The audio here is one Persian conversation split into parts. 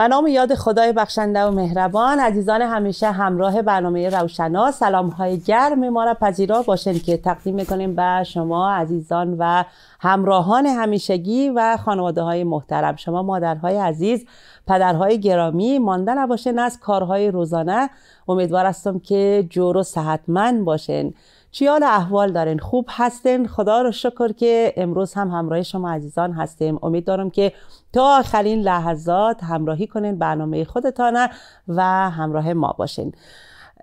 به نام یاد خدای بخشنده و مهربان عزیزان همیشه همراه برنامه روشنا سلام های گرم ما را پذیرا باشین که تقدیم میکنیم به شما عزیزان و همراهان همیشگی و خانواده های محترم شما مادرهای عزیز پدرهای گرامی مانده نباشین از کارهای روزانه امیدوار هستم که جور و صحتمند باشین چیال احوال دارین خوب هستین خدا رو شکر که امروز هم همراه شما عزیزان هستیم امید دارم که تا آخرین لحظات همراهی کنین برنامه خودتان و همراه ما باشین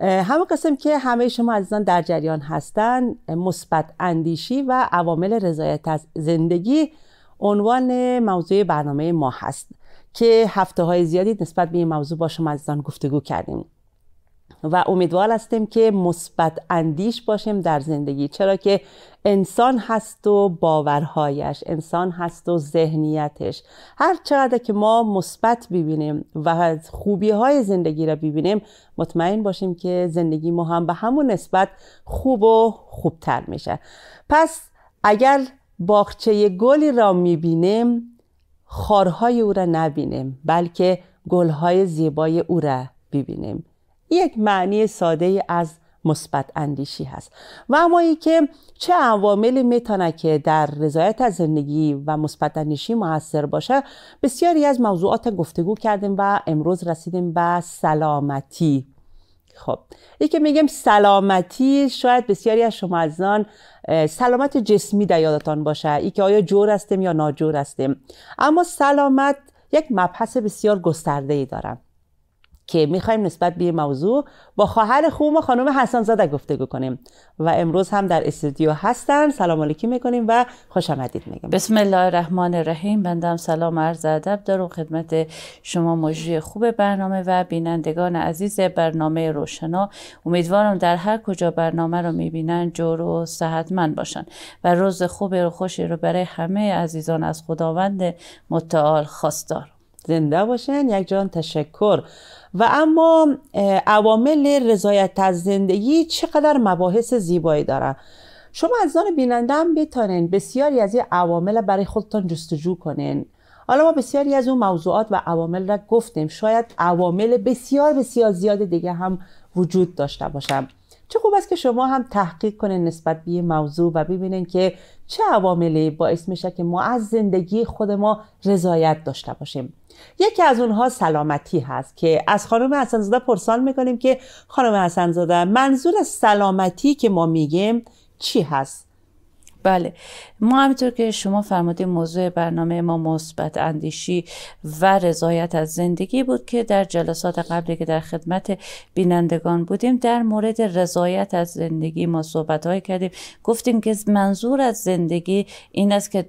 همه قسم که همه شما عزیزان در جریان هستن مثبت اندیشی و عوامل رضایت از زندگی عنوان موضوع برنامه ما هست که هفته های زیادی نسبت به این موضوع با شما عزیزان گفتگو کردیم و امیدوار هستیم که مثبت اندیش باشیم در زندگی چرا که انسان هست و باورهایش انسان هست و ذهنیتش هر چقدر که ما مثبت ببینیم و خوبی های زندگی را ببینیم مطمئن باشیم که زندگی ما هم به همون نسبت خوب و خوبتر میشه پس اگر باغچه گلی را میبینیم خارهای او را نبینیم بلکه گلهای زیبای او را ببینیم یک معنی ساده از مثبت اندیشی هست و اما ای که چه عواملی میتونه که در رضایت از زندگی و مثبت اندیشی موثر باشه بسیاری از موضوعات گفتگو کردیم و امروز رسیدیم به سلامتی خب ای که میگم سلامتی شاید بسیاری از شما از آن سلامت جسمی در یادتان باشه ای که آیا جور هستیم یا ناجور هستیم اما سلامت یک مبحث بسیار گسترده ای دارم که میخوایم نسبت به موضوع با خواهر خوب و خانم حسن زاده گفتگو کنیم و امروز هم در استودیو هستن سلام علیکی میکنیم و خوش آمدید میگم بسم الله الرحمن الرحیم بندم سلام عرض ادب دارم خدمت شما مجری خوب برنامه و بینندگان عزیز برنامه روشنا امیدوارم در هر کجا برنامه رو میبینن جور و صحتمند باشن و روز خوب و خوشی رو برای همه عزیزان از خداوند متعال خواستار زنده باشین یک جان تشکر و اما عوامل رضایت از زندگی چقدر مباحث زیبایی داره شما از آن بیننده هم بتانین بسیاری از این عوامل برای خودتان جستجو کنین حالا ما بسیاری از اون موضوعات و عوامل را گفتیم شاید عوامل بسیار بسیار زیاد دیگه هم وجود داشته باشم چه خوب است که شما هم تحقیق کنین نسبت به موضوع و ببینین که چه عواملی باعث میشه که ما از زندگی خود ما رضایت داشته باشیم یکی از اونها سلامتی هست که از خانم حسنزاده پرسان میکنیم که خانم حسنزاده منظور سلامتی که ما میگیم چی هست بله ما همینطور که شما فرمودید موضوع برنامه ما مثبت اندیشی و رضایت از زندگی بود که در جلسات قبلی که در خدمت بینندگان بودیم در مورد رضایت از زندگی ما صحبت های کردیم گفتیم که منظور از زندگی این است که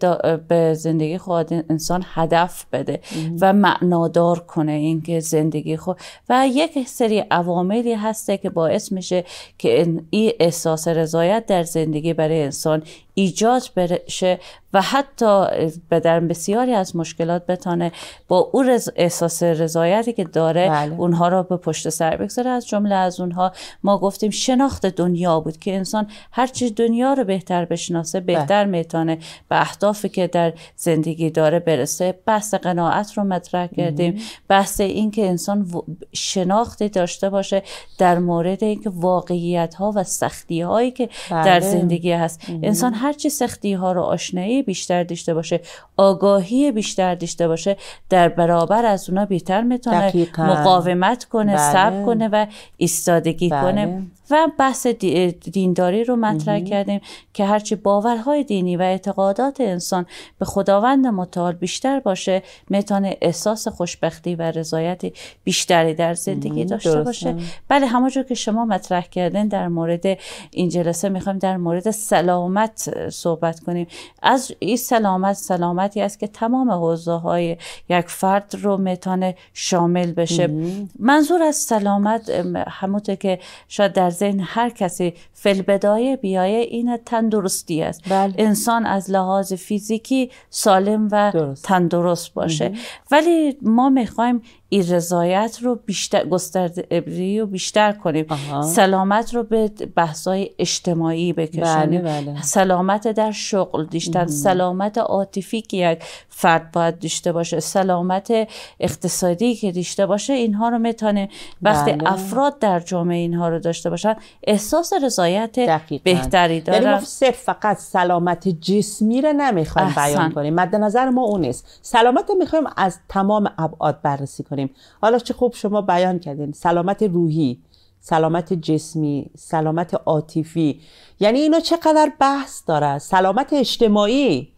به زندگی خود انسان هدف بده و معنادار کنه اینکه زندگی خود و یک سری عواملی هسته که باعث میشه که این احساس رضایت در زندگی برای انسان ایجاد بشه و حتی به در بسیاری از مشکلات بتانه با او رز احساس رضایتی که داره بله. اونها را به پشت سر بگذاره از جمله از اونها ما گفتیم شناخت دنیا بود که انسان هرچی دنیا رو بهتر بشناسه بله. بهتر بله. میتانه به اهدافی که در زندگی داره برسه بحث قناعت رو مطرح کردیم بحث این اینکه انسان شناختی داشته باشه در مورد اینکه واقعیت ها و سختی هایی که در بله. زندگی هست انسان هر هرچه سختی ها رو آشنایی بیشتر داشته باشه آگاهی بیشتر داشته باشه در برابر از اونا بهتر میتونه مقاومت کنه صبر بله. کنه و ایستادگی بله. کنه و بحث دینداری رو مطرح کردیم که هرچی باورهای دینی و اعتقادات انسان به خداوند متعال بیشتر باشه میتونه احساس خوشبختی و رضایتی بیشتری در زندگی داشته باشه بله همونجور که شما مطرح کردن در مورد این جلسه میخوایم در مورد سلامت صحبت کنیم از این سلامت سلامتی است که تمام حوزه های یک فرد رو میتونه شامل بشه منظور از سلامت همونطور که شاید در ذهن هر کسی فلبدایه بیایه این تندرستی است بله. انسان از لحاظ فیزیکی سالم و درست. تندرست باشه ولی ما میخوایم این رضایت رو بیشتر گسترده ابریو بیشتر کنیم آها. سلامت رو به بحثای اجتماعی بکشیم بله، بله. سلامت در شغل دیشتن سلامت عاطفی که یک فرد باید داشته باشه سلامت اقتصادی که داشته باشه اینها رو میتونه وقتی بله. افراد در جامعه اینها رو داشته باشن احساس رضایت بهتری یعنی دارن صرف فقط سلامت جسمی رو نمیخوایم بیان کنیم مد نظر ما اون نیست سلامت رو میخوایم از تمام ابعاد بررسی کنیم حالا چه خوب شما بیان کردین سلامت روحی سلامت جسمی سلامت عاطفی یعنی اینا چقدر بحث داره سلامت اجتماعی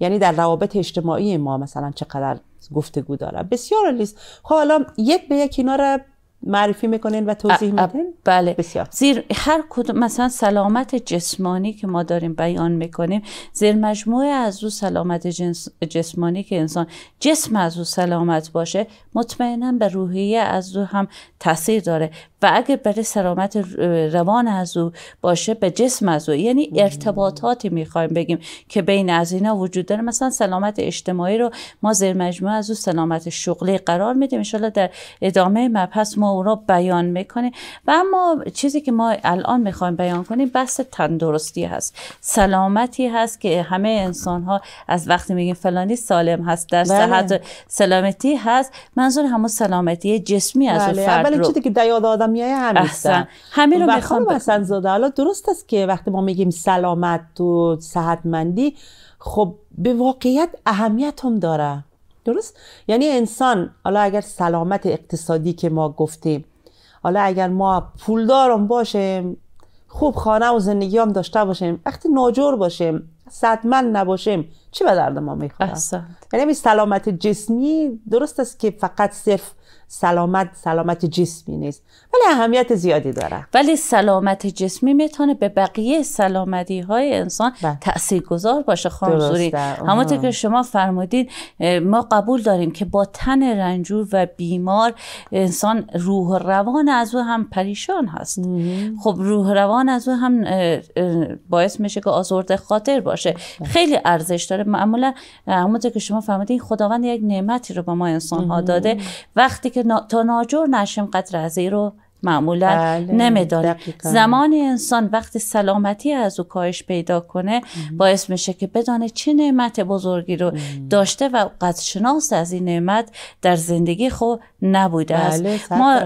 یعنی در روابط اجتماعی ما مثلا چقدر گفتگو داره بسیار لیست خب حالا یک به یک اینا رو معرفی میکنین و توضیح میدین بله بسیار زیر هر کدوم مثلا سلامت جسمانی که ما داریم بیان میکنیم زیر مجموعه از او سلامت جسمانی که انسان جسم از او سلامت باشه مطمئنا به روحیه از او هم تاثیر داره و اگر برای سلامت روان از او باشه به جسم از او یعنی ارتباطاتی میخوایم بگیم که بین از اینا وجود داره مثلا سلامت اجتماعی رو ما زیر مجموعه از او سلامت شغلی قرار میدیم ان در ادامه مبحث ما را بیان میکنه و اما چیزی که ما الان میخوایم بیان کنیم بحث تندرستی هست سلامتی هست که همه انسان ها از وقتی میگیم فلانی سالم هست در بله. صحت سلامتی هست منظور همون سلامتی جسمی از بله. فرد اول چیزی که دیاد آدم میایه همیستن همه رو خب، میخوام مثلا زاده حالا درست است که وقتی ما میگیم سلامت و صحتمندی خب به واقعیت اهمیت هم داره درست یعنی انسان حالا اگر سلامت اقتصادی که ما گفتیم حالا اگر ما پولدارم باشیم خوب خانه و زندگی هم داشته باشیم وقتی ناجور باشیم صدمن نباشیم چی به درد ما میخواد یعنی سلامت جسمی درست است که فقط صرف سلامت سلامت جسمی نیست ولی اهمیت زیادی داره ولی سلامت جسمی میتونه به بقیه سلامتی های انسان بله. تأثیر گذار باشه خانزوری همونطور که شما فرمودید ما قبول داریم که با تن رنجور و بیمار انسان روح روان از او هم پریشان هست خب روح روان از او هم باعث میشه که آزرده خاطر باشه بله. خیلی ارزش داره معمولا همونطور که شما فرمودید خداوند یک نعمتی رو به ما انسان ها داده وقتی که که تا ناجور نشم قدر ازی رو معمولا بله. زمان انسان وقت سلامتی از او کاهش پیدا کنه باعث میشه که بدانه چه نعمت بزرگی رو داشته و قدرشناس از این نعمت در زندگی خود نبوده است بله، ما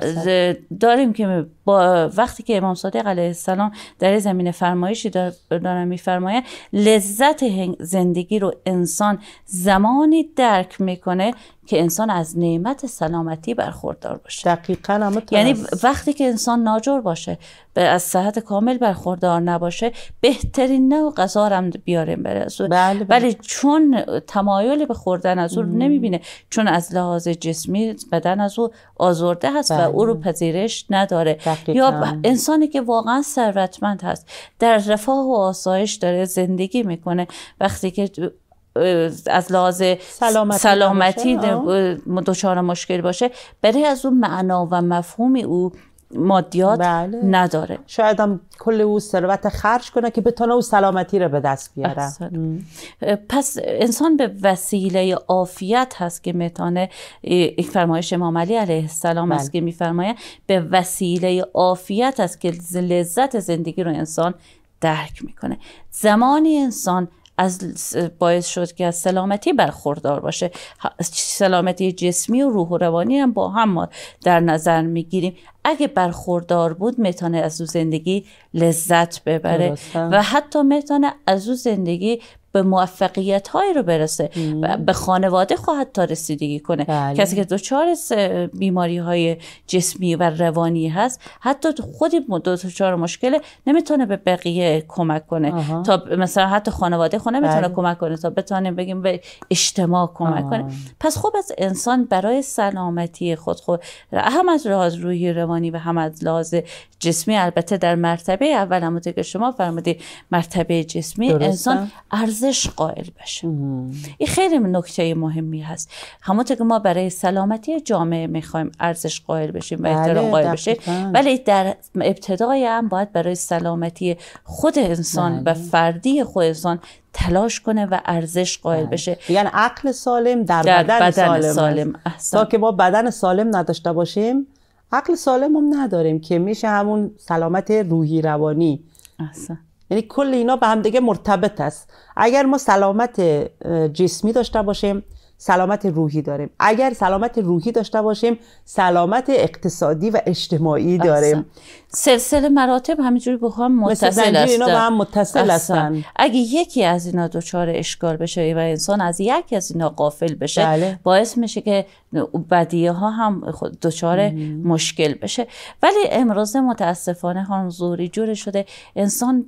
داریم که با وقتی که امام صادق علیه السلام در زمین فرمایشی دارن میفرمایند لذت زندگی رو انسان زمانی درک میکنه که انسان از نعمت سلامتی برخوردار باشه دقیقا یعنی وقتی که انسان ناجور باشه به از صحت کامل برخوردار نباشه بهترین نه غذا هم بیاریم برسون بله, بله. چون تمایل به خوردن از او نمیبینه چون از لحاظ جسمی بدن از او آزرده هست و بله. او رو پذیرش نداره یا انسانی که واقعا ثروتمند هست در رفاه و آسایش داره زندگی میکنه وقتی که از لحاظ سلامتی, سلامتی دچار مشکل باشه برای از اون معنا و مفهومی او مادیات بله. نداره شاید هم کل او ثروت خرج کنه که بتونه او سلامتی رو به دست بیاره پس انسان به وسیله عافیت هست که میتونه یک فرمایش امام علی علیه السلام بله. است که میفرمایه به وسیله عافیت است که لذت زندگی رو انسان درک میکنه زمانی انسان از باعث شد که از سلامتی برخوردار باشه سلامتی جسمی و روح و روانی هم با هم ما در نظر میگیریم اگه برخوردار بود میتونه از او زندگی لذت ببره و حتی میتونه از او زندگی به موفقیت هایی رو برسه و به خانواده خواهد تا رسیدگی کنه بله. کسی که دچار بیماری های جسمی و روانی هست حتی خودی دچار مشکله نمیتونه به بقیه کمک کنه تا مثلا حتی خانواده خونه بله. کمک کنه تا بتونه بگیم به اجتماع کمک کنه پس خوب از انسان برای سلامتی خود خود هم از روحی و هم از لحاظ جسمی البته در مرتبه اول همونطور که شما فرمودی مرتبه جسمی انسان ارزش قائل بشه این خیلی نکته مهمی هست همونطور که ما برای سلامتی جامعه میخوایم ارزش قائل بشیم و احترام بله، قائل بشه ولی در ابتدای هم باید برای سلامتی خود انسان بله. و فردی خود انسان تلاش کنه و ارزش قائل بله. بشه یعنی عقل سالم در, بدن, سالم, سالم. تا که ما بدن سالم نداشته باشیم عقل سالم هم نداریم که میشه همون سلامت روحی روانی احسن. یعنی کل اینا به دیگه مرتبط است اگر ما سلامت جسمی داشته باشیم سلامت روحی داریم اگر سلامت روحی داشته باشیم سلامت اقتصادی و اجتماعی داریم سلسله مراتب همینجوری بخوام متصل هستن اینا با هم متصل هستن اگه یکی از اینا دچار اشکال بشه و انسان از یکی از اینا قافل بشه بله. باعث میشه که بدیه ها هم دچار مشکل بشه ولی امروز متاسفانه هم زوری جور شده انسان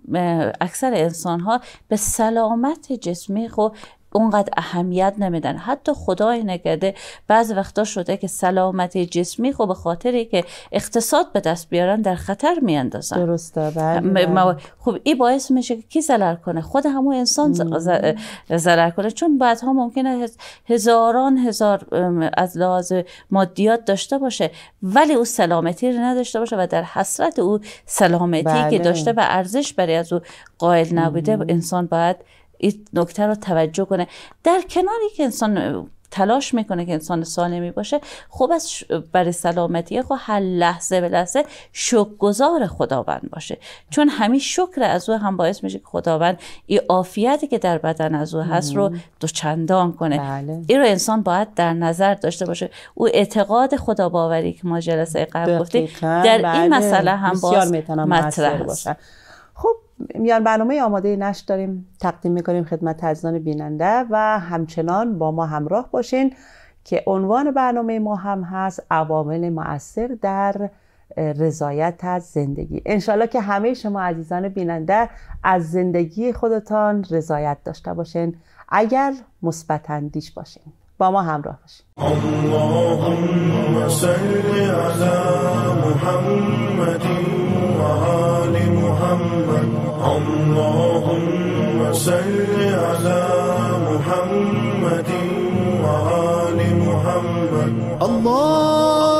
اکثر انسان ها به سلامت جسمی خود اونقدر اهمیت نمیدن حتی خدای نگده بعض وقتا شده که سلامت جسمی خب به خاطری که اقتصاد به دست بیارن در خطر میاندازن درسته بله, بله. خب این باعث میشه که کی ضرر کنه خود همون انسان ضرر کنه چون ها ممکنه هزاران هزار از لحاظ مادیات داشته باشه ولی او سلامتی رو نداشته باشه و در حسرت او سلامتی که بله. داشته و ارزش برای از او قائل نبوده انسان باید این نکته رو توجه کنه در کناری که انسان تلاش میکنه که انسان سالمی باشه خوب از برای سلامتی خو خب هر لحظه به لحظه شکرگزار خداوند باشه چون همین شکر از او هم باعث میشه که خداوند این عافیتی که در بدن از او هست رو دوچندان کنه بله. این رو انسان باید در نظر داشته باشه او اعتقاد خدا باوری که ما جلسه قبل گفتیم در این بله. مسئله هم باز مطرح باشه خب میان برنامه آماده نشر داریم تقدیم میکنیم خدمت عزیزان بیننده و همچنان با ما همراه باشین که عنوان برنامه ما هم هست عوامل مؤثر در رضایت از زندگی انشالله که همه شما عزیزان بیننده از زندگی خودتان رضایت داشته باشین اگر مثبت اندیش باشین با ما همراه باشین اللهم اللهم صل على محمد وآل محمد الله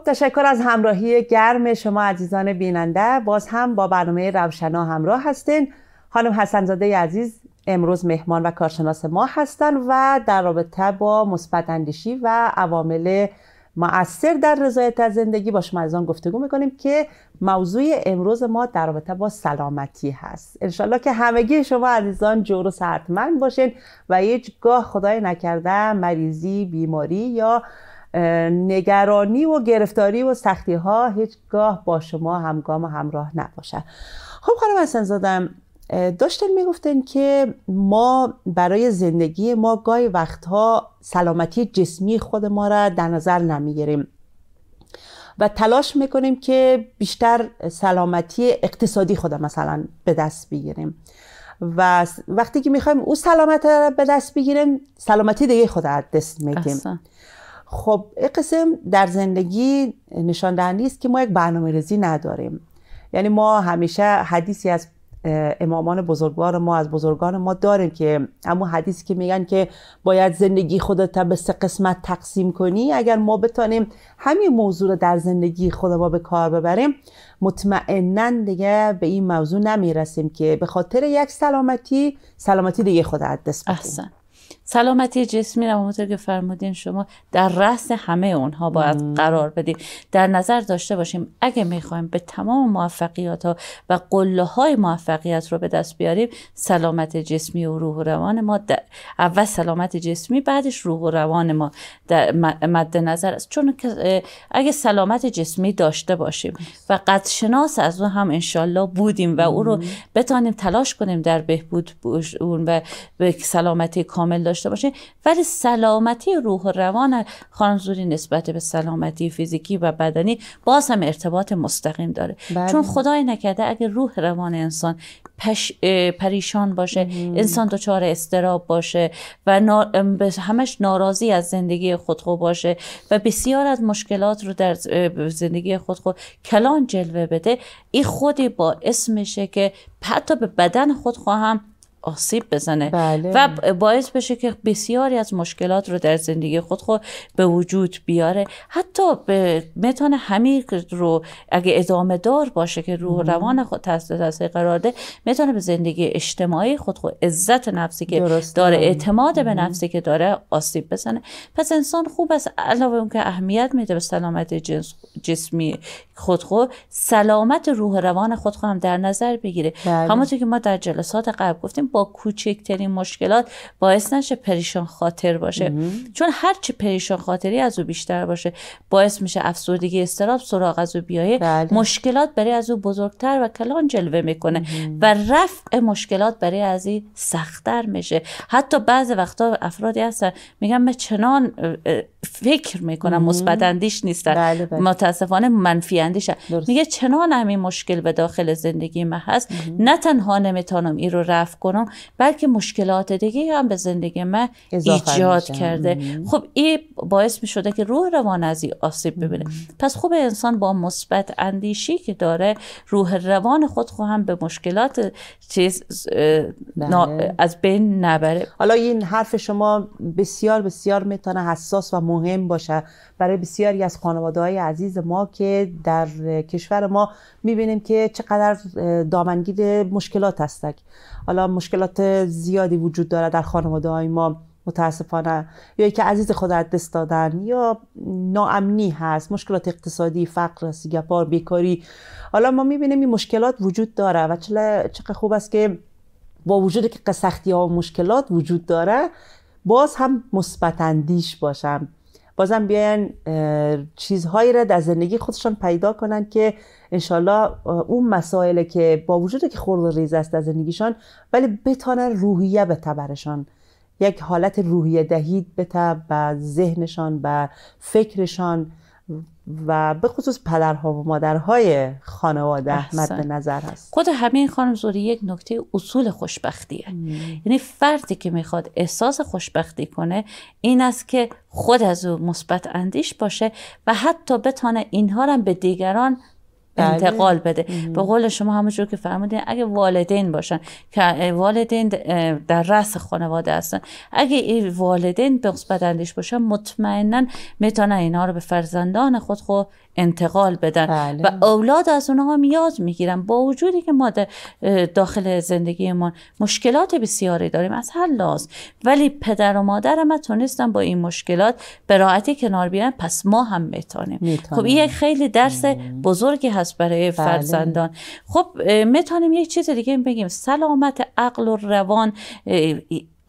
خب تشکر از همراهی گرم شما عزیزان بیننده باز هم با برنامه روشنا همراه هستین خانم حسنزاده عزیز امروز مهمان و کارشناس ما هستند و در رابطه با مثبت اندیشی و عوامل مؤثر در رضایت از زندگی با شما عزیزان گفتگو میکنیم که موضوع امروز ما در رابطه با سلامتی هست انشالله که همگی شما عزیزان جور و سرطمند باشین و هیچگاه خدای نکرده مریضی بیماری یا نگرانی و گرفتاری و سختی ها هیچگاه با شما همگام و همراه نباشد خب خانم حسن زادم داشتن میگفتن که ما برای زندگی ما گاهی وقتها سلامتی جسمی خود ما را در نظر نمیگیریم و تلاش میکنیم که بیشتر سلامتی اقتصادی خود مثلا به دست بگیریم و وقتی که میخوایم او سلامت را به دست بگیریم سلامتی دیگه خود را دست اصلا خب این قسم در زندگی نشان دهنده است که ما یک برنامه ریزی نداریم یعنی ما همیشه حدیثی از امامان بزرگوار ما از بزرگان ما داریم که اما حدیثی که میگن که باید زندگی خودت به سه قسمت تقسیم کنی اگر ما بتانیم همین موضوع رو در زندگی خود ما به کار ببریم مطمئنا دیگه به این موضوع نمیرسیم که به خاطر یک سلامتی سلامتی دیگه خود دست بدیم سلامتی جسمی رو همونطور که فرمودین شما در رأس همه اونها باید قرار بدیم در نظر داشته باشیم اگه میخوایم به تمام موفقیت ها و قله های موفقیت رو به دست بیاریم سلامت جسمی و روح و روان ما در اول سلامت جسمی بعدش روح و روان ما در مد نظر است چون اگه سلامت جسمی داشته باشیم و قد شناس از اون هم انشالله بودیم و او رو بتانیم تلاش کنیم در بهبود اون و به سلامتی کامل کامل داشته باشه ولی سلامتی روح و روان خانزوری نسبت به سلامتی فیزیکی و بدنی باز هم ارتباط مستقیم داره بله. چون خدای نکرده اگه روح روان انسان پش، پریشان باشه مم. انسان دچار استراب باشه و همش ناراضی از زندگی خودخو باشه و بسیار از مشکلات رو در زندگی خود خود کلان جلوه بده این خودی با اسمشه که حتی به بدن خود خواهم آسیب بزنه بله. و باعث بشه که بسیاری از مشکلات رو در زندگی خود خود به وجود بیاره حتی به متان حمیق رو اگه ادامه دار باشه که روح روان خود تحت تاثیر قرار ده میتونه به زندگی اجتماعی خود خود عزت نفسی که داره اعتماد به نفسی که داره آسیب بزنه پس انسان خوب است علاوه اون که اهمیت میده به سلامت جسمی خود خود سلامت روح روان خود هم در نظر بگیره بله. همونطور که ما در جلسات قبل گفتیم با کوچکترین مشکلات باعث نشه پریشان خاطر باشه مم. چون هرچی پریشان خاطری از او بیشتر باشه باعث میشه افسردگی استراب سراغ از او بیایه بله. مشکلات برای از او بزرگتر و کلان جلوه میکنه و رفع مشکلات برای از این سختتر میشه حتی بعض وقتا افرادی هستن میگن من چنان فکر میکنم مثبت اندیش نیستن بله، بله. متاسفانه منفی اندیشن میگه چنان همین مشکل به داخل زندگی من هست نه تنها نمیتونم این رو رفع کنم بلکه مشکلات دیگه هم به زندگی من ایجاد کرده خب این باعث می شده که روح روان از این آسیب ببینه پس خوب انسان با مثبت اندیشی که داره روح روان خود خو هم به مشکلات چیز بله. از بین نبره حالا این حرف شما بسیار بسیار میتونه حساس و مهم باشه برای بسیاری از خانواده های عزیز ما که در کشور ما میبینیم که چقدر دامنگیر مشکلات هستک. حالا مشکلات زیادی وجود داره در خانواده های ما متاسفانه یا که عزیز خود دست دادن یا ناامنی هست مشکلات اقتصادی فقر سیگپار بیکاری حالا ما میبینیم این مشکلات وجود داره و چقدر خوب است که با وجود که سختی ها و مشکلات وجود داره باز هم مثبت اندیش باشم بازم بیاین چیزهایی را در زندگی خودشان پیدا کنن که انشالله اون مسائل که با وجود که خورد و ریز است در زندگیشان ولی بتانن روحیه به تبرشان یک حالت روحیه دهید بته به ذهنشان به فکرشان و به خصوص پدرها و مادرهای خانواده به نظر هست خود همین خانم زوری یک نکته اصول خوشبختیه یعنی فردی که میخواد احساس خوشبختی کنه این است که خود از او مثبت اندیش باشه و حتی بتانه اینها را به دیگران بله. انتقال بده به قول شما همونجور که فرمودین اگه والدین باشن که والدین در رس خانواده هستن اگه این والدین بغض بدندش باشن مطمئنا میتونن اینا رو به فرزندان خود خود انتقال بدن و بله. اولاد از اونها میاز میگیرن با وجودی که ما داخل زندگی ما مشکلات بسیاری داریم از هر لحاظ ولی پدر و مادر ما تونستن با این مشکلات به راحتی کنار بیان پس ما هم میتونیم خب این یک خیلی درس بزرگی هست برای بله. فرزندان خب میتونیم یک چیز دیگه بگیم سلامت عقل و روان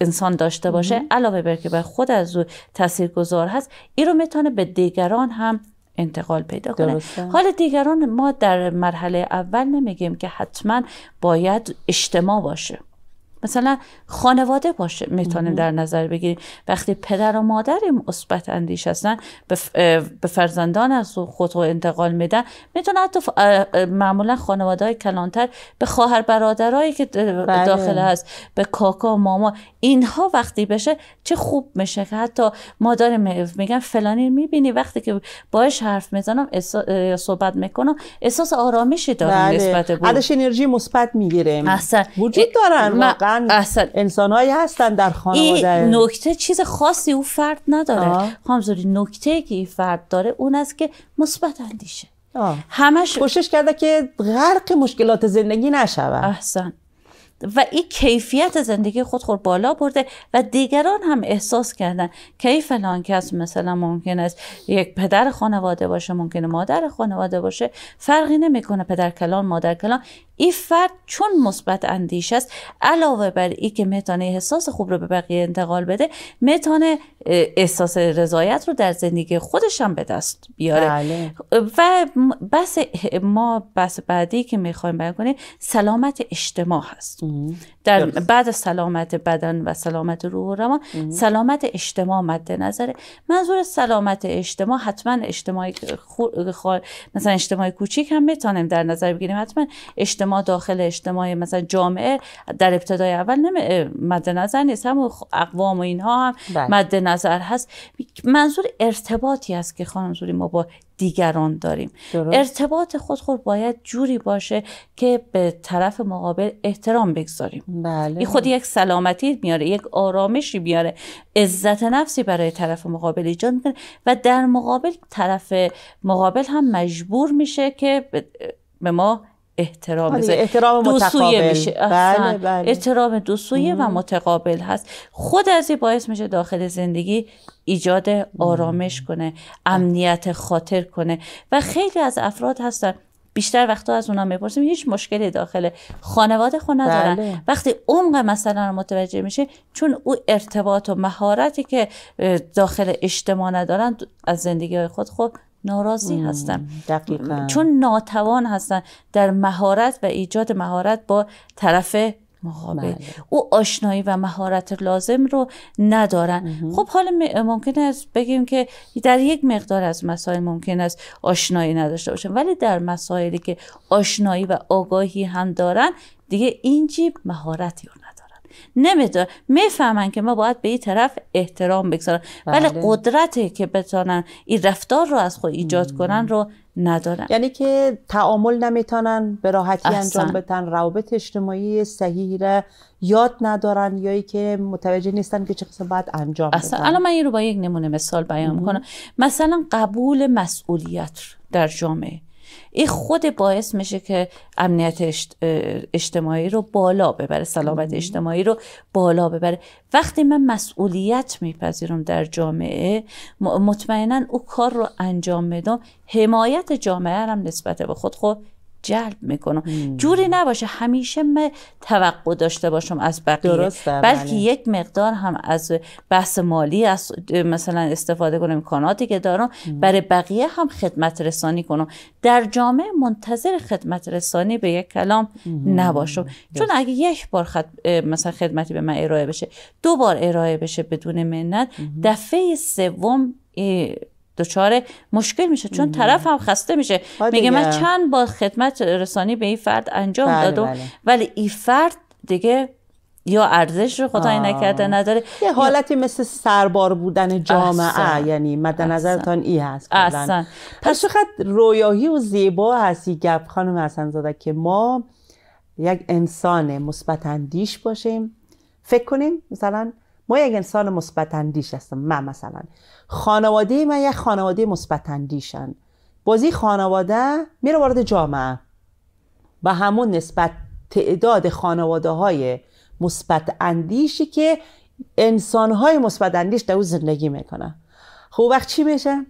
انسان داشته باشه علاوه بر که بر خود از او تاثیرگذار هست این رو میتونه به دیگران هم انتقال پیدا کنه حال دیگران ما در مرحله اول نمیگیم که حتما باید اجتماع باشه مثلا خانواده باشه میتونیم در نظر بگیریم وقتی پدر و مادر مثبت اندیش هستن به فرزندان از خود انتقال میدن میتونه حتی معمولا خانواده های کلانتر به خواهر برادرایی که بله. داخل هست به کاکا و ماما اینها وقتی بشه چه خوب میشه که حتی مادر میگن فلانی میبینی وقتی که باش حرف میزنم صحبت میکنم احساس آرامشی داره بله. نسبت بود انرژی مثبت میگیره وجود دارن اصلا اصل. انسانهایی هستن در خانواده این نکته چیز خاصی او فرد نداره خامزوری نکته که این فرد داره اون است که مثبت اندیشه آه. همش کوشش کرده که غرق مشکلات زندگی نشوه احسن و این کیفیت زندگی خود خور بالا برده و دیگران هم احساس کردن که این فلان کس مثلا ممکن است یک پدر خانواده باشه ممکنه مادر خانواده باشه فرقی نمیکنه پدر کلان مادر کلان این فرد چون مثبت اندیش است علاوه بر ای که میتونه احساس خوب رو به بقیه انتقال بده میتونه احساس رضایت رو در زندگی خودش هم به دست بیاره بله. و بس ما بس بعدی که میخوایم بیان کنیم سلامت اجتماع هست در بعد سلامت بدن و سلامت روح و روان سلامت اجتماع مد نظره منظور سلامت اجتماع حتما اجتماعی خو... خو... مثلا اجتماعی کوچیک هم میتونیم در نظر بگیریم حتما اجتماع اجتماع داخل اجتماع مثلا جامعه در ابتدای اول نمی... مد نظر نیست همون اقوام و اینها هم بله. مد نظر هست منظور ارتباطی است که خانم زوری ما با دیگران داریم ارتباط خود خود باید جوری باشه که به طرف مقابل احترام بگذاریم بله. این خود یک سلامتی میاره یک آرامشی میاره عزت نفسی برای طرف مقابل ایجاد میکنه و در مقابل طرف مقابل هم مجبور میشه که به ما احترام بذاری آره، احترام دو سویه میشه بله،, بله احترام دو و متقابل هست خود از این باعث میشه داخل زندگی ایجاد آرامش کنه امنیت خاطر کنه و خیلی از افراد هستن بیشتر وقتا از اونا میپرسیم هیچ مشکلی داخل خانواده خود ندارن بله. وقتی عمق مثلا رو متوجه میشه چون او ارتباط و مهارتی که داخل اجتماع ندارن از زندگی های خود خب ناراضی هستن دقیقا. چون ناتوان هستن در مهارت و ایجاد مهارت با طرف مقابل بله. او آشنایی و مهارت لازم رو ندارن خب حالا ممکن است بگیم که در یک مقدار از مسائل ممکن است آشنایی نداشته باشن ولی در مسائلی که آشنایی و آگاهی هم دارن دیگه این جیب مهارت نمیدونن میفهمن که ما باید به این طرف احترام بگذارن بله. ولی بله. قدرته که بتانن این رفتار رو از خود ایجاد کنن رو ندارن یعنی که تعامل نمیتونن به راحتی انجام بدن روابط اجتماعی صحیح یاد ندارن یا که متوجه نیستن که چه قسم باید انجام بدن اصلا الان من این رو با یک نمونه مثال بیان میکنم مثلا قبول مسئولیت در جامعه این خود باعث میشه که امنیت اجتماعی رو بالا ببره سلامت اجتماعی رو بالا ببره وقتی من مسئولیت میپذیرم در جامعه مطمئنا او کار رو انجام میدم حمایت جامعه هم نسبت به خود خود خب جلب میکنم جوری نباشه همیشه من توقع داشته باشم از بقیه درسته بله. بلکه یک مقدار هم از بحث مالی از مثلا استفاده کنم امکاناتی که دارم برای بقیه هم خدمت رسانی کنم در جامعه منتظر خدمت رسانی به یک کلام نباشم چون اگه یک بار خد... مثلا خدمتی به من ارائه بشه دو بار ارائه بشه بدون منت دفعه سوم دچار مشکل میشه چون طرف هم خسته میشه میگه من چند بار خدمت رسانی به این فرد انجام بله، دادم بله. ولی این فرد دیگه یا ارزش رو خدای نکرده نداره یه حالتی مثل سربار بودن جامعه احسن. یعنی مد نظرتان ای هست اصلا پس چقدر رویاهی و زیبا هستی گپ خانم حسن زاده که ما یک انسان مثبت اندیش باشیم فکر کنیم مثلا ما یک انسان مثبت اندیش هستم من مثلا خانواده من یک خانواده مثبت اندیشن بازی خانواده میره وارد جامعه و همون نسبت تعداد خانواده های مثبت اندیشی که انسان های مثبت اندیش در او زندگی میکنه خب وقت چی میشه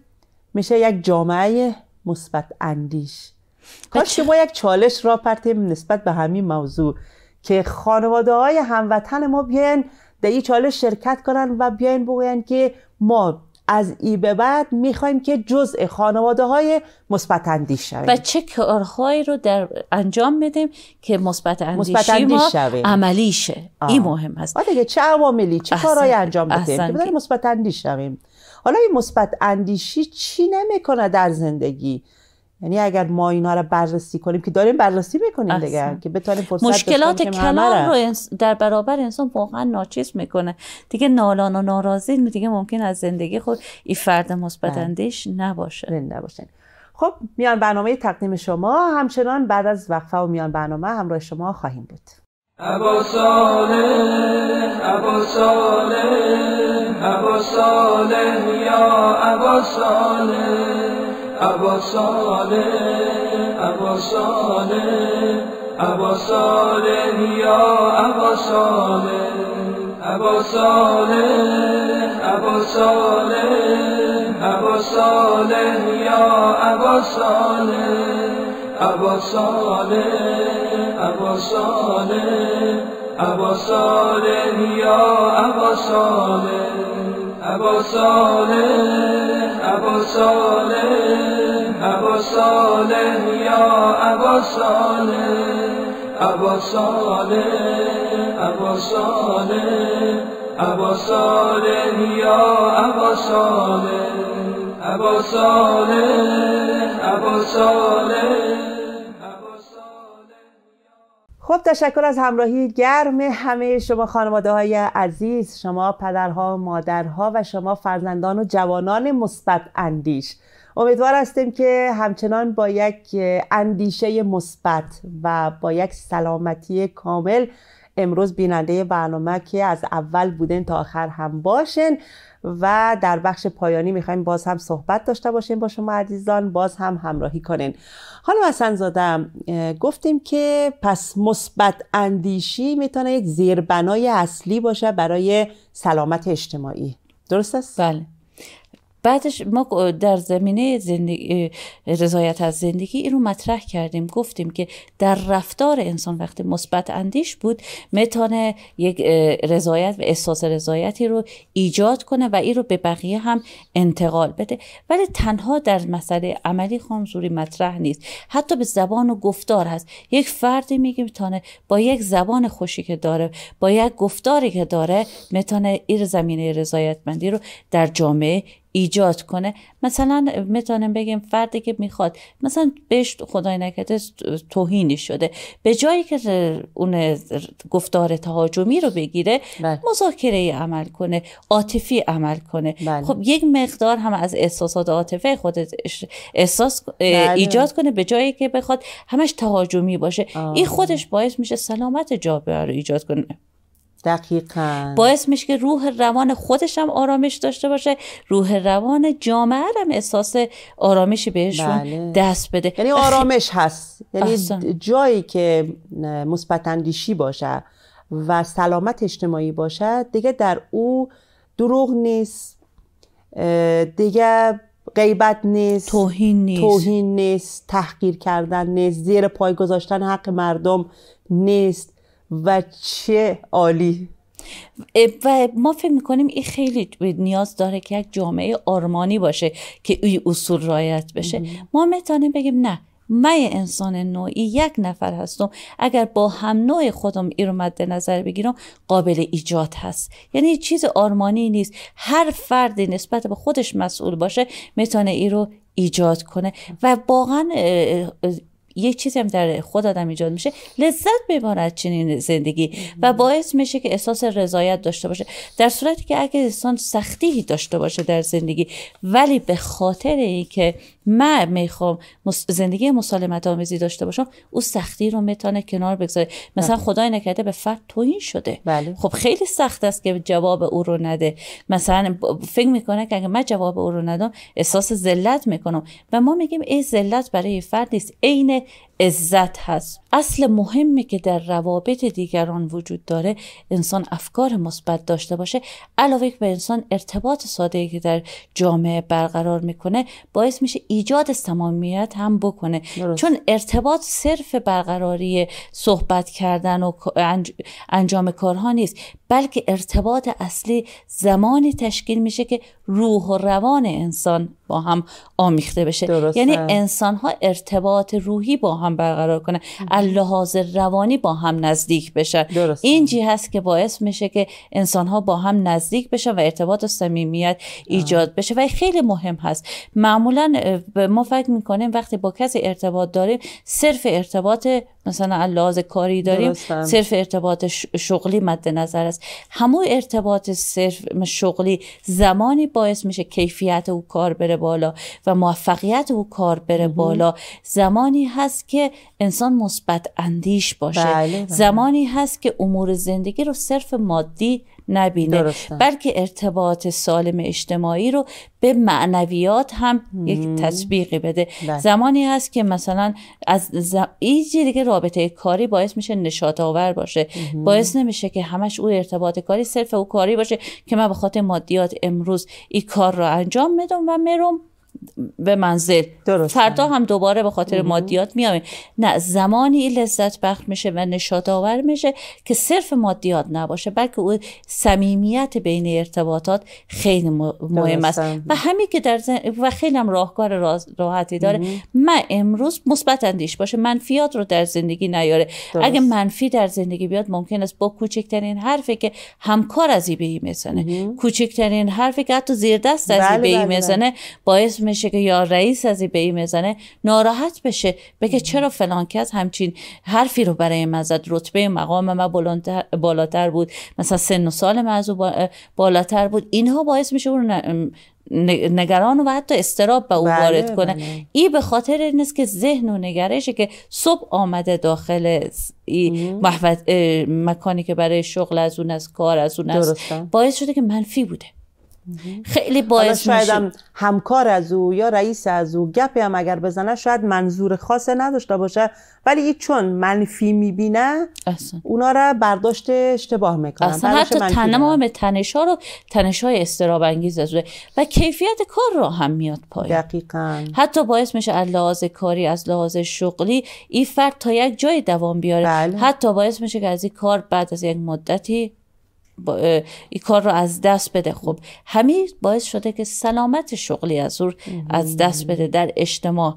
میشه یک جامعه مثبت اندیش خب کاش ما یک چالش را پرتیم نسبت به همین موضوع که خانواده های هموطن ما بیان در این چالش شرکت کنن و بیاین بگوین که ما از ای به بعد میخوایم که جزء خانواده های مثبت اندیش شویم و چه کارهایی رو در انجام بدیم که مثبت اندیشی ما عملی شه این مهم است. دیگه چه عواملی چه کارهایی انجام بدیم که مثبت اندیش شویم حالا این مثبت اندیشی چی نمیکنه در زندگی یعنی اگر ما اینا رو بررسی کنیم که داریم بررسی میکنیم دیگه که بتونیم فرصت مشکلات کلام رو در برابر انسان واقعا ناچیز میکنه دیگه نالان و ناراضی دیگه ممکن از زندگی خود این فرد مثبت اندیش نباشه نباشه خب میان برنامه تقدیم شما همچنان بعد از وقفه و میان برنامه همراه شما خواهیم بود ابا صالح ابا یا ابا صالح ابا صالح ابا صالح یا ابا صالح ابا صالح ابا صالح ابا صالح یا ابا صالح ابا صالح ابا صالح ابا صالح یا ابا صالح ابا صالح ابا صالح ابا صالح یا ابا صالح ابا صالح ابا صالح ابا صالح یا ابا صالح ابا صالح ابا صالح خب تشکر از همراهی گرم همه شما خانواده های عزیز شما پدرها و مادرها و شما فرزندان و جوانان مثبت اندیش امیدوار هستیم که همچنان با یک اندیشه مثبت و با یک سلامتی کامل امروز بیننده برنامه که از اول بودن تا آخر هم باشن و در بخش پایانی میخوایم باز هم صحبت داشته باشیم با شما عزیزان باز هم همراهی کنین خانم حسن زادم گفتیم که پس مثبت اندیشی میتونه یک زیربنای اصلی باشه برای سلامت اجتماعی درست است؟ بله بعدش ما در زمینه زندگی، رضایت از زندگی این رو مطرح کردیم گفتیم که در رفتار انسان وقتی مثبت اندیش بود میتونه یک رضایت و احساس رضایتی رو ایجاد کنه و این رو به بقیه هم انتقال بده ولی تنها در مسئله عملی خامزوری مطرح نیست حتی به زبان و گفتار هست یک فردی میگه میتونه با یک زبان خوشی که داره با یک گفتاری که داره میتونه این زمینه رضایتمندی رو در جامعه ایجاد کنه مثلا میتونم بگیم فردی که میخواد مثلا بهش خدای نکرده توهینی شده به جایی که اون گفتار تهاجمی رو بگیره بله. مذاکره عمل کنه عاطفی عمل کنه بله. خب یک مقدار هم از احساسات عاطفه خودش احساس بله. ایجاد کنه به جایی که بخواد همش تهاجمی باشه آه. این خودش باعث میشه سلامت جابه رو ایجاد کنه دقیقا باعث میشه که روح روان خودش هم آرامش داشته باشه روح روان جامعه هم احساس آرامشی بهشون بله. دست بده یعنی آرامش هست یعنی جایی که مثبت اندیشی باشه و سلامت اجتماعی باشه دیگه در او دروغ نیست دیگه غیبت نیست توهین نیست توهین نیست تحقیر کردن نیست زیر پای گذاشتن حق مردم نیست و چه عالی و ما فکر میکنیم این خیلی نیاز داره که یک جامعه آرمانی باشه که ای اصول رایت بشه ما میتونیم بگیم نه من انسان نوعی یک نفر هستم اگر با هم نوع خودم این رو مد نظر بگیرم قابل ایجاد هست یعنی چیز آرمانی نیست هر فردی نسبت به خودش مسئول باشه میتونه ای رو ایجاد کنه و واقعا یک چیزی هم در خود آدم ایجاد میشه لذت میبرد چنین زندگی و باعث میشه که احساس رضایت داشته باشه در صورتی که اگه انسان سختی داشته باشه در زندگی ولی به خاطر اینکه من میخوام زندگی مسالمت آمیزی داشته باشم او سختی رو میتونه کنار بگذاره مثلا بله. خدای نکرده به فرد توهین شده بله. خب خیلی سخت است که جواب او رو نده مثلا فکر میکنه که اگه من جواب او رو ندم احساس ذلت میکنم و ما میگیم این ذلت برای فرد نیست عین عزت هست اصل مهمی که در روابط دیگران وجود داره انسان افکار مثبت داشته باشه علاوه به انسان ارتباط ساده که در جامعه برقرار میکنه باعث میشه ایجاد تمامیت هم بکنه چون ارتباط صرف برقراری صحبت کردن و انجام کارها نیست بلکه ارتباط اصلی زمانی تشکیل میشه که روح و روان انسان با هم آمیخته بشه یعنی انسان ها ارتباط روحی با هم هم برقرار کنه اللحاظ لحاظ روانی با هم نزدیک بشن این جی هست که باعث میشه که انسان ها با هم نزدیک بشن و ارتباط و صمیمیت ایجاد بشه و خیلی مهم هست معمولا ما فکر میکنیم وقتی با کسی ارتباط داریم صرف ارتباط مثلا لحاظ کاری داریم صرف ارتباط شغلی مد نظر است همو ارتباط صرف شغلی زمانی باعث میشه کیفیت او کار بره بالا و موفقیت او کار بره بالا زمانی هست که انسان مثبت اندیش باشه بله، بله. زمانی هست که امور زندگی رو صرف مادی نبینه درستان. بلکه ارتباط سالم اجتماعی رو به معنویات هم یک تطبیقی بده بله. زمانی هست که مثلا از زم... دیگه رابطه کاری باعث میشه نشاط آور باشه باعث نمیشه که همش او ارتباط کاری صرف او کاری باشه که من به خاطر مادیات امروز این کار رو انجام میدم و میرم به منزل درست فردا هم دوباره به خاطر مادیات میام. نه زمانی لذت بخش میشه و نشاط آور میشه که صرف مادیات نباشه بلکه او صمیمیت بین ارتباطات خیلی مهم است و همین که در زن... و خیلی هم راهکار راحتی داره من امروز مثبت اندیش باشه منفیات رو در زندگی نیاره اگه منفی در زندگی بیاد ممکن است با کوچکترین حرفی که همکار از بی میزنه کوچکترین حرفی که حتی زیر دست از بله، بله، بله. میزنه باعث می میشه که یا رئیس از این میزنه ناراحت بشه بگه چرا فلان کس همچین حرفی رو برای من زد رتبه مقام من بالاتر بود مثلا سن و سال من از بالاتر بود اینها باعث میشه اون نگران و حتی استراب به او بله، وارد بله. کنه بله. ای به خاطر این است که ذهن و نگرشه که صبح آمده داخل ای مکانی که برای شغل از اون از کار از اون است باعث شده که منفی بوده خیلی باعث شاید هم همکار از او یا رئیس از او گپی هم اگر بزنه شاید منظور خاصه نداشته باشه ولی چون منفی میبینه اصلا. اونا را برداشت اشتباه میکنه اصلا حتی ما به تنش ها رو تنش های استراب انگیز از و کیفیت کار را هم میاد پایین دقیقا حتی باعث میشه از لحاظ کاری از لحاظ شغلی این فرد تا یک جای دوام بیاره بله. حتی باعث میشه که از این کار بعد از یک مدتی این کار رو از دست بده خب همین باعث شده که سلامت شغلی از او از دست بده در اجتماع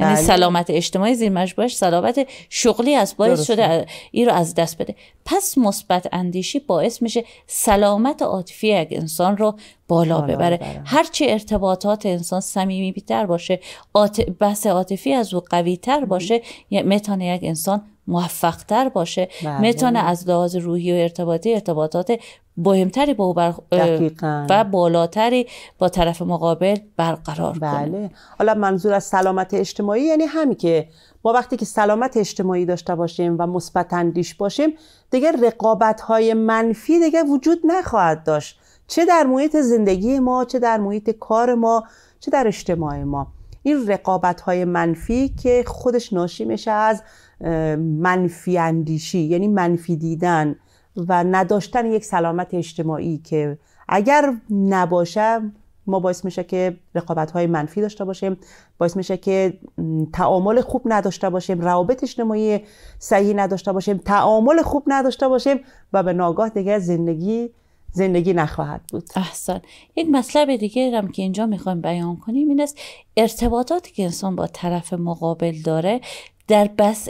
یعنی بله. سلامت اجتماعی زیر مجبورش سلامت شغلی از باعث شده این رو از دست بده پس مثبت اندیشی باعث میشه سلامت عاطفی یک انسان رو بالا ببره هرچه هرچی ارتباطات انسان بیتر باشه آت... بحث عاطفی از او قوی تر باشه میتونه یک انسان تر باشه بله. میتونه از لحاظ روحی و ارتباطی ارتباطات مهمتری با و بالاتری با طرف مقابل برقرار بله. حالا منظور از سلامت اجتماعی یعنی همی که ما وقتی که سلامت اجتماعی داشته باشیم و مثبت اندیش باشیم دیگه رقابت های منفی دیگه وجود نخواهد داشت چه در محیط زندگی ما چه در محیط کار ما چه در اجتماع ما این رقابت های منفی که خودش ناشی میشه از منفی اندیشی یعنی منفی دیدن و نداشتن یک سلامت اجتماعی که اگر نباشه ما باعث میشه که رقابت های منفی داشته باشیم باعث میشه که تعامل خوب نداشته باشیم روابط اجتماعی صحیح نداشته باشیم تعامل خوب نداشته باشیم و به ناگاه دیگه زندگی زندگی نخواهد بود احسان یک مطلب دیگه هم که اینجا میخوایم بیان کنیم این است ارتباطاتی که انسان با طرف مقابل داره در بس,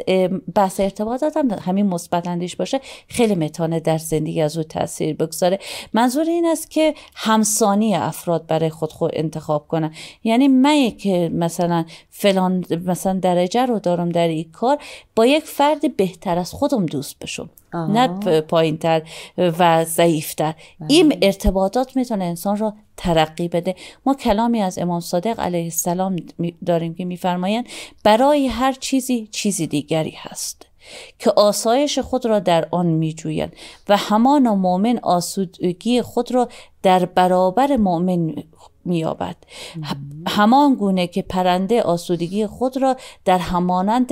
بس ارتباطات هم همین مثبت اندیش باشه خیلی میتونه در زندگی از او تاثیر بگذاره منظور این است که همسانی افراد برای خود خود انتخاب کنن یعنی من که مثلا فلان مثلا درجه رو دارم در این کار با یک فرد بهتر از خودم دوست بشم نه پایینتر و ضعیفتر بله. این ارتباطات میتونه انسان را ترقی بده ما کلامی از امام صادق علیه السلام داریم که میفرمایند برای هر چیزی چیزی دیگری هست که آسایش خود را در آن میجویند و و مؤمن آسودگی خود را در برابر مؤمن مییابد همان گونه که پرنده آسودگی خود را در همانند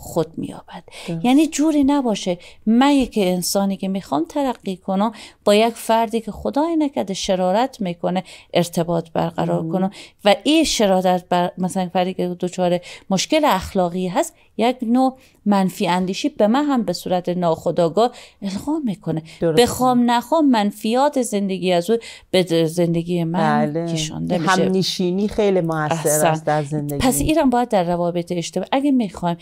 خود مییابد یعنی جوری نباشه من که انسانی که میخوام ترقی کنم با یک فردی که خدای نکده شرارت میکنه ارتباط برقرار کنم و این شرارت بر... مثلا فردی که دچار مشکل اخلاقی هست یک نوع منفی اندیشی به من هم به صورت ناخودآگاه الغام میکنه بخوام نخوام منفیات زندگی از او به زندگی من بله. کشانده میشه نشینی خیلی موثر است در زندگی پس ایران باید در روابط اجتماعی اگه میخوایم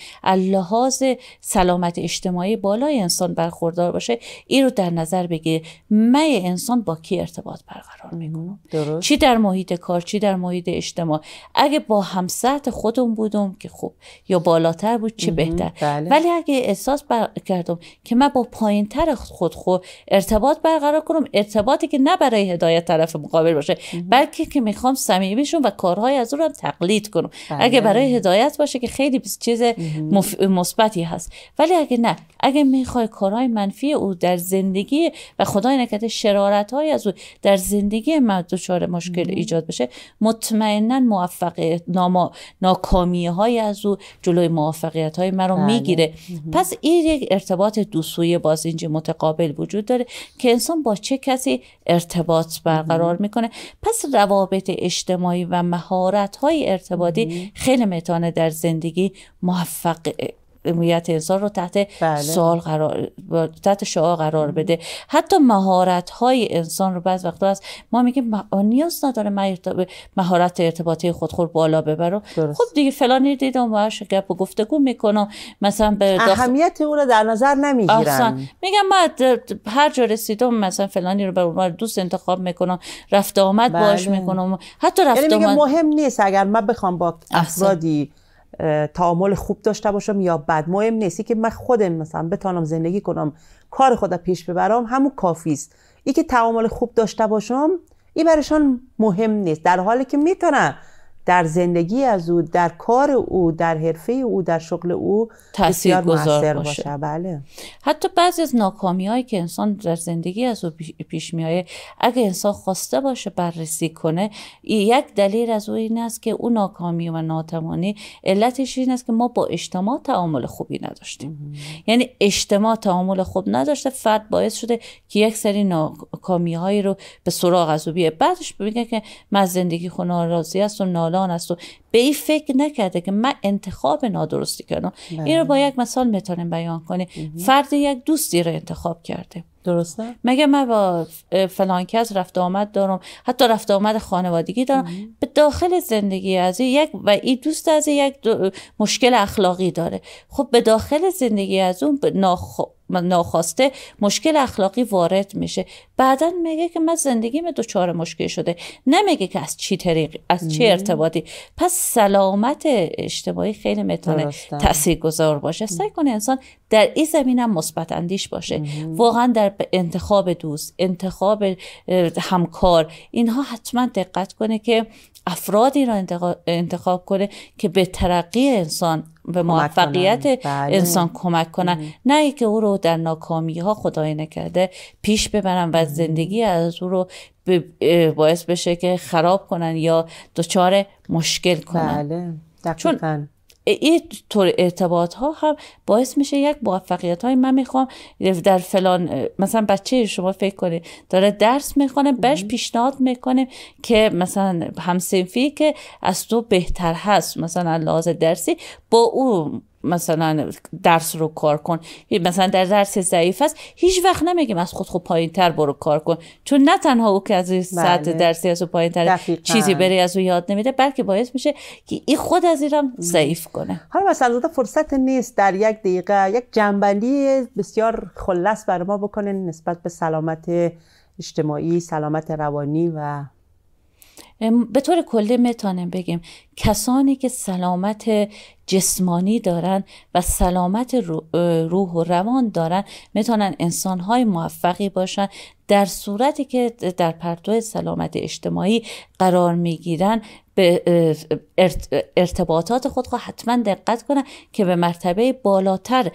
لحاظ سلامت اجتماعی بالای انسان برخوردار باشه این رو در نظر بگیر من انسان با کی ارتباط برقرار درست؟ چی در محیط کار چی در محیط اجتماع اگه با همسط خودم بودم که خوب یا بالاتر بود چه بهتر بله. ولی اگه احساس بر... کردم که من با پایینتر خود خود ارتباط برقرار کنم ارتباطی که نه برای هدایت طرف مقابل باشه بلکه که میخوام صمیمیشون و کارهای از اون تقلید کنم اگه بله. برای هدایت باشه که خیلی چیز مف... مثبتی هست ولی اگه نه اگه میخوای کارهای منفی او در زندگی و خدای نکرده شرارت از او در زندگی من دچار مشکل ایجاد بشه مطمئنا موفق ناما ناکامی های از او جلوی موفقیت های من رو بله. میگیره پس این یک ارتباط دو باز اینجا متقابل وجود داره که انسان با چه کسی ارتباط برقرار میکنه پس روابط اجتماعی و مهارت های ارتباطی خیلی میتونه در زندگی موفق امیت انسان رو تحت بله. سوال قرار تحت شعا قرار بده حتی مهارت های انسان رو بعض وقتا ما میگیم نیاز نداره مهارت ارتباطی خود خور بالا ببره. خب دیگه فلانی دیدم باهاش گپ و گفتگو میکنم مثلا به اهمیت اون رو در نظر نمیگیرن میگم ما هر جا رسیدم مثلا فلانی رو به عنوان دوست انتخاب میکنم رفت آمد بله. باش میکنم حتی رفت یعنی آمد... مهم نیست اگر من بخوام با افرادی تعامل خوب داشته باشم یا بد مهم نیستی که من خودم مثلا بتانم زندگی کنم کار خود پیش ببرم همون کافی است ای که تعامل خوب داشته باشم این برشان مهم نیست در حالی که میتونه در زندگی از او در کار او در حرفه او در شغل او تاثیر گذار باشه. باشه. بله حتی بعضی از ناکامی هایی که انسان در زندگی از او پیش می آیه اگه انسان خواسته باشه بررسی کنه یک دلیل از او این است که او ناکامی و ناتمانی علتش این است که ما با اجتماع تعامل خوبی نداشتیم یعنی اجتماع تعامل خوب نداشته فرد باعث شده که یک سری ناکامی هایی رو به سراغ از او بیه بعدش میگه که من زندگی خونه راضی هستم نالا چندان است به این فکر نکرده که من انتخاب نادرستی کردم این رو بله. با یک مثال میتونیم بیان کنیم فرد یک دوستی رو انتخاب کرده درسته مگه من با فلان کس رفت آمد دارم حتی رفت آمد خانوادگی دارم به داخل زندگی از یک و این دوست از یک مشکل اخلاقی داره خب به داخل زندگی از اون ناخ... ناخواسته مشکل اخلاقی وارد میشه بعدا میگه که من زندگی زندگیم دوچار مشکل شده نمیگه که از چی طریق از چه ارتباطی پس سلامت اجتماعی خیلی میتونه تاثیرگذار باشه سعی کنه انسان در این هم مثبت اندیش باشه واقعا در انتخاب دوست انتخاب همکار اینها حتما دقت کنه که افرادی را انتخاب کنه که به ترقی انسان به موفقیت بله. انسان کمک کنن نه ای که او رو در ناکامی ها خدای نکرده پیش ببرن و زندگی از او رو باعث بشه که خراب کنن یا دچار مشکل کنن بله. این طور ارتباط ها هم باعث میشه یک موفقیت های من میخوام در فلان مثلا بچه شما فکر کنید داره درس میخونه بهش پیشنهاد میکنه که مثلا همسنفی که از تو بهتر هست مثلا لحاظ درسی با او مثلا درس رو کار کن مثلا در درس ضعیف است هیچ وقت نمیگیم از خود خود پایین تر برو کار کن چون نه تنها او که از این سطح بله. درسی از پایین تر چیزی بری از او یاد نمیده بلکه باعث میشه که این خود از ایران ضعیف کنه حالا مثلا فرصت نیست در یک دقیقه یک جنبلی بسیار خلص بر ما بکنه نسبت به سلامت اجتماعی سلامت روانی و به طور کلی میتونیم بگیم کسانی که سلامت جسمانی دارن و سلامت روح و روان دارن میتونن انسانهای موفقی باشن در صورتی که در پرتو سلامت اجتماعی قرار میگیرن به ارتباطات خود را حتما دقت کنن که به مرتبه بالاتر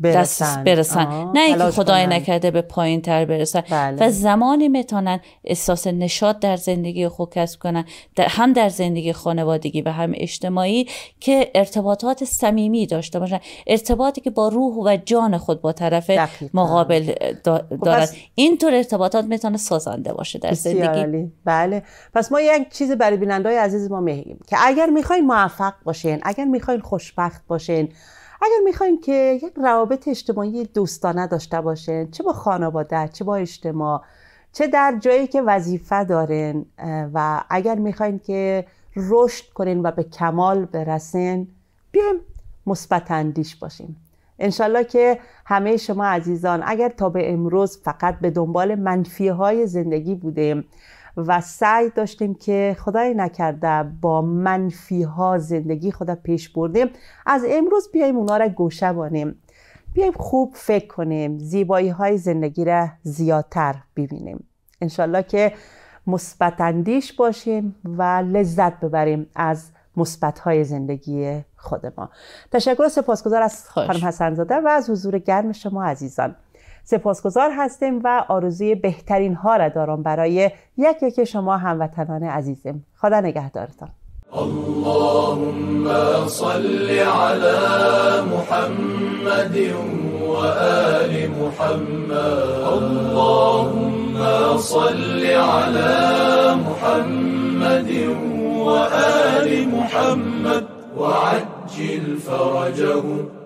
برسن, برسن. نه اینکه خدای نکرده به پایین تر برسن بله. و زمانی میتونن احساس نشاط در زندگی خود کسب کنن هم در زندگی خانوادگی و هم اجتماعی که ارتباطات صمیمی داشته باشن ارتباطی که با روح و جان خود با طرف دقیقا. مقابل خب، دارن اینطور ارتباطات میتونه سازنده باشه در زندگی عالی. بله پس ما یک چیز برای بیننده های عزیز ما میگیم که اگر میخواین موفق باشین اگر میخواین خوشبخت باشین اگر میخوایم که یک روابط اجتماعی دوستانه داشته باشین، چه با خانواده چه با اجتماع چه در جایی که وظیفه دارن و اگر میخواین که رشد کنین و به کمال برسین بیایم مثبت اندیش باشیم انشالله که همه شما عزیزان اگر تا به امروز فقط به دنبال منفی های زندگی بودیم و سعی داشتیم که خدای نکرده با منفی ها زندگی خدا پیش بردیم از امروز بیایم اونا را گوشه بانیم بیایم خوب فکر کنیم زیبایی های زندگی را زیادتر ببینیم انشالله که مثبت اندیش باشیم و لذت ببریم از مثبت های زندگی خود ما تشکر سپاسگزار از خانم زاده و از حضور گرم شما عزیزان سپاسگزار هستیم و آرزوی بهترین ها را دارم برای یک یک شما هموطنان عزیزم خدا نگهدارتان اللهم صل على محمد وآل محمد اللهم صل على محمد وآل محمد وعجل فرجهم